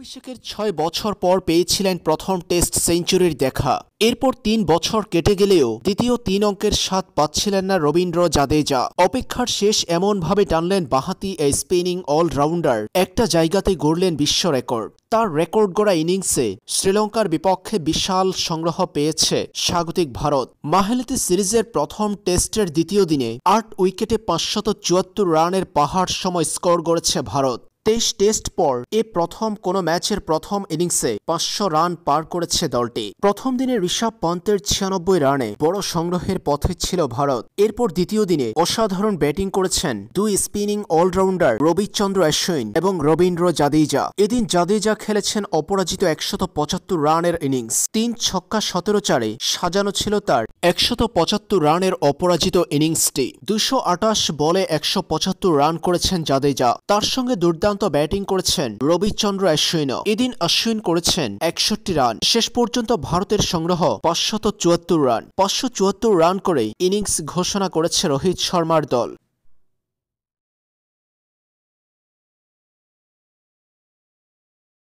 অভিষেকের ছয় বছর পর পেয়েছিলেন প্রথম টেস্ট সেঞ্চুরির দেখা এরপর তিন বছর কেটে গেলেও দ্বিতীয় তিন অঙ্কের স্বাদ পাচ্ছিলেন না রবীন্দ্র জাদেজা অপেক্ষার শেষ এমনভাবে টানলেন বাহাতি এই স্পিনিং অলরাউন্ডার একটা জায়গাতে গড়লেন বিশ্ব রেকর্ড তার রেকর্ড গড়া ইনিংসে শ্রীলঙ্কার বিপক্ষে বিশাল সংগ্রহ পেয়েছে স্বাগতিক ভারত মাহেলিতে সিরিজের প্রথম টেস্টের দ্বিতীয় দিনে আট উইকেটে পাঁচশত চুয়াত্তর রানের পাহাড় সময় স্কোর গড়েছে ভারত তেইশ টেস্ট পর এ প্রথম কোন ম্যাচের প্রথম ইনিংসে পাঁচশো রান পার করেছে দলটি প্রথম দিনে ঋষভ পন্তের ছিয়ানব্বই রানে বড় সংগ্রহের পথে ছিল ভারত এরপর দ্বিতীয় দিনে অসাধারণ ব্যাটিং করেছেন দুই স্পিনিং অলরাউন্ডার রবিচন্দ্র অশ্বিন এবং রবীন্দ্র জাদেজা এদিন জাদেজা খেলেছেন অপরাজিত একশত পঁচাত্তর রানের ইনিংস তিন ছক্কা সতেরো চারে সাজানো ছিল তার একশত পঁচাত্তর রানের অপরাজিত ইনিংসটি দুশো আটাশ বলে একশো পঁচাত্তর রান করেছেন জাদেজা তার সঙ্গে দুর্দান্ত দুর্দান্ত ব্যাটিং করেছেন রবিচন্দ্র অশ্বিনও এদিন অশ্বিন করেছেন একষট্টি রান শেষ পর্যন্ত ভারতের সংগ্রহ পাঁচশত চুয়াত্তর রান পাঁচশো চুয়াত্তর রান করে ইনিংস ঘোষণা করেছে রোহিত শর্মার দল